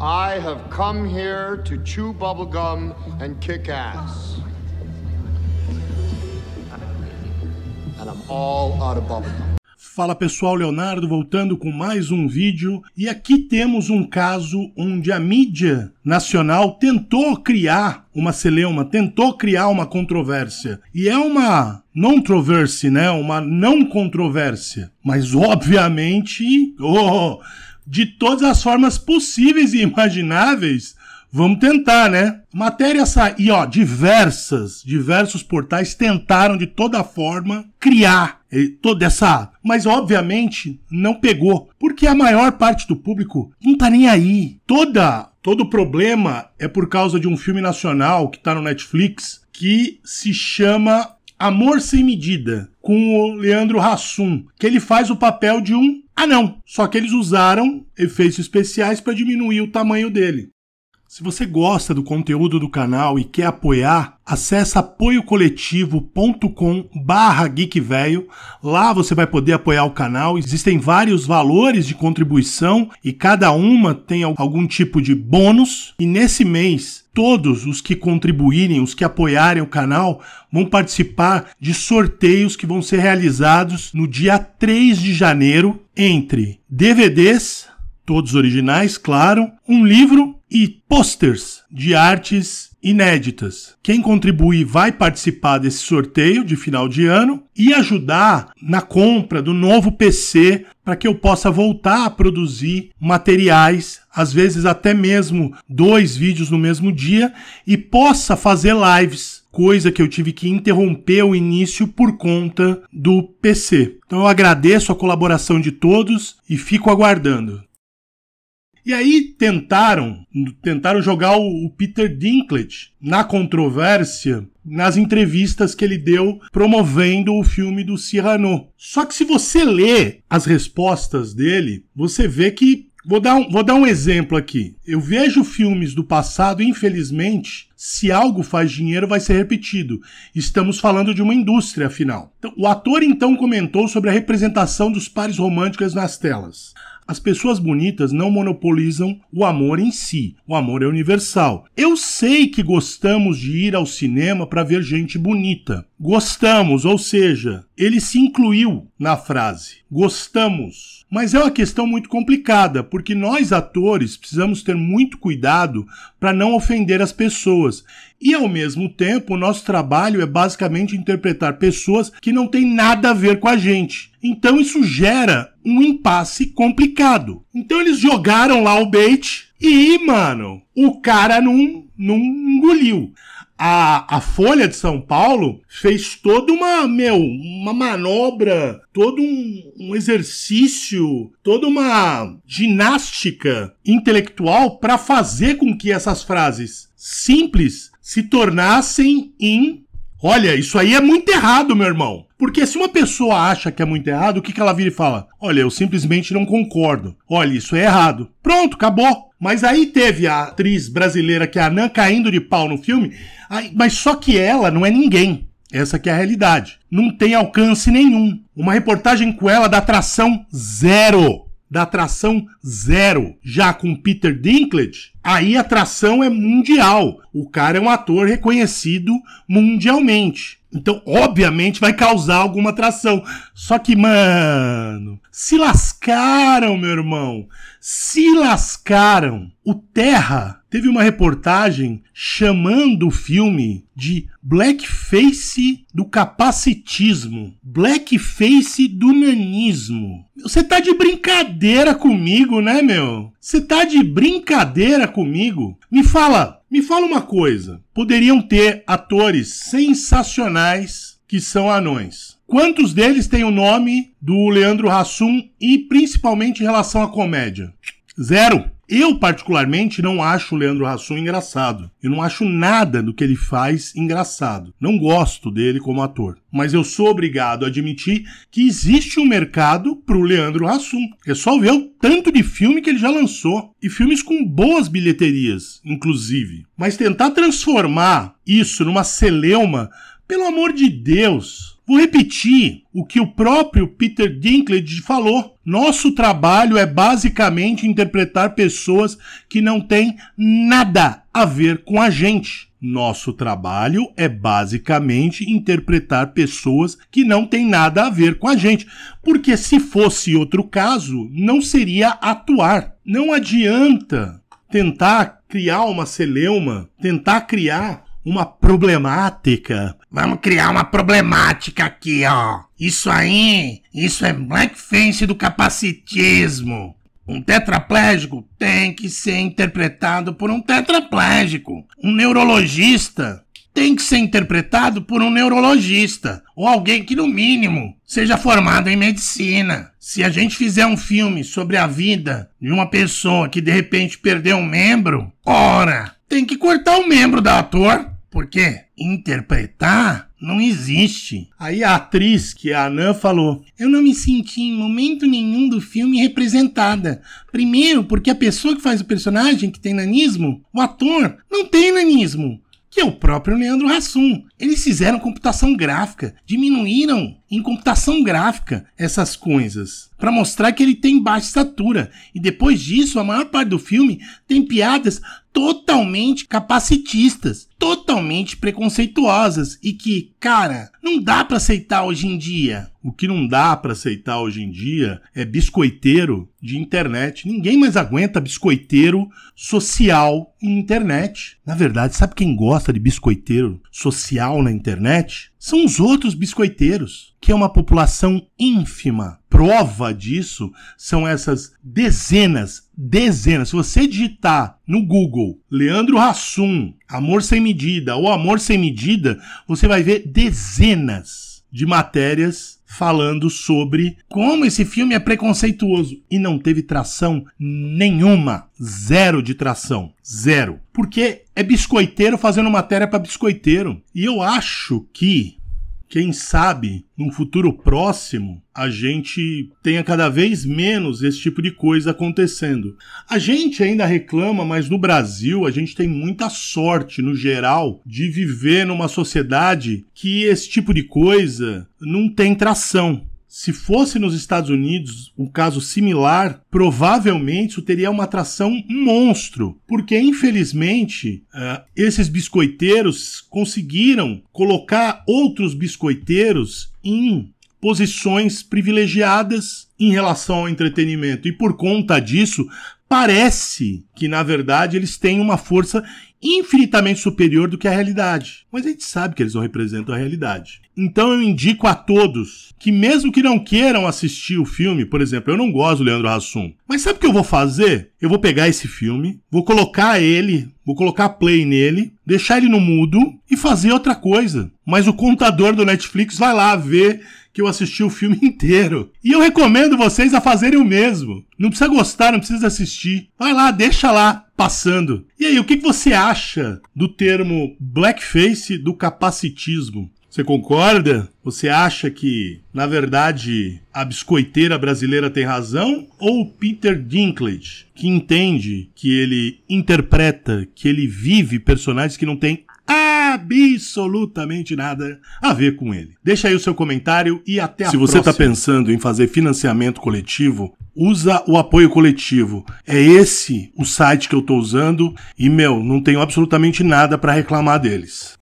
I have come here to chew bubblegum and kick ass. And I'm all out of bubblegum. Fala pessoal, Leonardo voltando com mais um vídeo e aqui temos um caso onde a mídia nacional tentou criar uma celeuma, tentou criar uma controvérsia e é uma não controverse, né? Uma não controvérsia, mas obviamente, oh, de todas as formas possíveis e imagináveis. Vamos tentar, né? Matéria saiu, e ó, diversas, diversos portais tentaram de toda forma criar eh, toda essa, mas obviamente não pegou, porque a maior parte do público não tá nem aí. Toda todo problema é por causa de um filme nacional que tá no Netflix que se chama Amor Sem Medida, com o Leandro Hassum, que ele faz o papel de um anão. Só que eles usaram efeitos especiais para diminuir o tamanho dele. Se você gosta do conteúdo do canal e quer apoiar, acesse apoiocoletivo.com barra geekvelho. Lá você vai poder apoiar o canal. Existem vários valores de contribuição e cada uma tem algum tipo de bônus. E nesse mês, todos os que contribuírem, os que apoiarem o canal, vão participar de sorteios que vão ser realizados no dia 3 de janeiro entre DVDs, todos originais, claro, um livro e posters de artes inéditas. Quem contribuir vai participar desse sorteio de final de ano e ajudar na compra do novo PC para que eu possa voltar a produzir materiais, às vezes até mesmo dois vídeos no mesmo dia e possa fazer lives coisa que eu tive que interromper o início por conta do PC. Então eu agradeço a colaboração de todos e fico aguardando. E aí tentaram, tentaram jogar o, Peter Dinklage na controvérsia nas entrevistas que ele deu promovendo o filme do Cyrano. Só que se você lê as respostas dele, você vê que Vou dar, um, vou dar um exemplo aqui. Eu vejo filmes do passado, infelizmente, se algo faz dinheiro, vai ser repetido. Estamos falando de uma indústria, afinal. Então, o ator então comentou sobre a representação dos pares românticos nas telas. As pessoas bonitas não monopolizam o amor em si. O amor é universal. Eu sei que gostamos de ir ao cinema para ver gente bonita. Gostamos, ou seja, ele se incluiu na frase gostamos. Mas é uma questão muito complicada, porque nós atores precisamos ter muito cuidado para não ofender as pessoas. E ao mesmo tempo, o nosso trabalho é basicamente interpretar pessoas que não têm nada a ver com a gente. Então isso gera um impasse complicado. Então eles jogaram lá o bait e, mano, o cara não, não engoliu a, a Folha de São Paulo fez toda uma, meu, uma manobra, todo um, um exercício, toda uma ginástica intelectual para fazer com que essas frases simples se tornassem em Olha, isso aí é muito errado, meu irmão. Porque se uma pessoa acha que é muito errado, o que, que ela vira e fala? Olha, eu simplesmente não concordo. Olha, isso é errado. Pronto, acabou. Mas aí teve a atriz brasileira que é a Nan caindo de pau no filme, mas só que ela não é ninguém. Essa que é a realidade. Não tem alcance nenhum. Uma reportagem com ela dá tração zero da atração zero. Já com Peter Dinklage, aí a atração é mundial. O cara é um ator reconhecido mundialmente. Então, obviamente, vai causar alguma atração. Só que, mano, se lascaram, meu irmão. Se lascaram. O Terra teve uma reportagem chamando o filme de blackface do capacitismo, blackface do nanismo. Você tá de brincadeira comigo, né, meu? Você tá de brincadeira comigo? Me fala, me fala uma coisa. Poderiam ter atores sensacionais que são anões. Quantos deles têm o nome do Leandro Hassum e principalmente em relação à comédia? Zero. Eu, particularmente, não acho o Leandro Hassum engraçado. Eu não acho nada do que ele faz engraçado. Não gosto dele como ator. Mas eu sou obrigado a admitir que existe um mercado pro Leandro Hassum. É só ver o tanto de filme que ele já lançou. E filmes com boas bilheterias, inclusive. Mas tentar transformar isso numa celeuma, pelo amor de Deus. Vou repetir o que o próprio Peter Dinklage falou nosso trabalho é basicamente interpretar pessoas que não têm nada a ver com a gente. Nosso trabalho é basicamente interpretar pessoas que não têm nada a ver com a gente, porque se fosse outro caso, não seria atuar. Não adianta tentar criar uma celeuma, tentar criar uma problemática. Vamos criar uma problemática aqui, ó. Isso aí, isso é blackface do capacitismo. Um tetraplégico tem que ser interpretado por um tetraplégico. Um neurologista tem que ser interpretado por um neurologista ou alguém que, no mínimo, seja formado em medicina. Se a gente fizer um filme sobre a vida de uma pessoa que de repente perdeu um membro, ora, tem que cortar o um membro da ator porque interpretar não existe. Aí a atriz, que é a Anã, falou: Eu não me senti em momento nenhum do filme representada. Primeiro, porque a pessoa que faz o personagem, que tem nanismo, o ator, não tem nanismo. Que é o próprio Leandro Hassum. Eles fizeram computação gráfica, diminuíram em computação gráfica essas coisas, para mostrar que ele tem baixa estatura. E depois disso, a maior parte do filme tem piadas totalmente capacitistas, totalmente preconceituosas e que, cara, não dá para aceitar hoje em dia. O que não dá para aceitar hoje em dia é biscoiteiro de internet. Ninguém mais aguenta biscoiteiro social em internet. Na verdade, sabe quem gosta de biscoiteiro social na internet? são os outros biscoiteiros, que é uma população ínfima. Prova disso são essas dezenas, dezenas. Se você digitar no Google Leandro Hassum, Amor Sem Medida ou Amor Sem Medida, você vai ver dezenas de matérias falando sobre como esse filme é preconceituoso e não teve tração nenhuma, zero de tração, zero. Porque é biscoiteiro fazendo matéria para biscoiteiro. E eu acho que quem sabe, num futuro próximo, a gente tenha cada vez menos esse tipo de coisa acontecendo. A gente ainda reclama, mas no Brasil a gente tem muita sorte, no geral, de viver numa sociedade que esse tipo de coisa não tem tração. Se fosse nos Estados Unidos um caso similar, provavelmente isso teria uma atração monstro, porque infelizmente uh, esses biscoiteiros conseguiram colocar outros biscoiteiros em posições privilegiadas em relação ao entretenimento. E por conta disso, parece que na verdade eles têm uma força infinitamente superior do que a realidade. Mas a gente sabe que eles não representam a realidade. Então eu indico a todos que, mesmo que não queiram assistir o filme, por exemplo, eu não gosto do Leandro Hassum, mas sabe o que eu vou fazer? Eu vou pegar esse filme, vou colocar ele, vou colocar play nele, deixar ele no mudo e fazer outra coisa. Mas o contador do Netflix vai lá ver que eu assisti o filme inteiro. E eu recomendo vocês a fazerem o mesmo. Não precisa gostar, não precisa assistir. Vai lá, deixa lá, passando. E aí, o que você acha do termo blackface do capacitismo? Você concorda? Você acha que, na verdade, a biscoiteira brasileira tem razão? Ou Peter Dinklage, que entende que ele interpreta, que ele vive personagens que não têm absolutamente nada a ver com ele. Deixa aí o seu comentário e até a próxima. Se você está pensando em fazer financiamento coletivo, usa o apoio coletivo. É esse o site que eu estou usando e, meu, não tenho absolutamente nada para reclamar deles.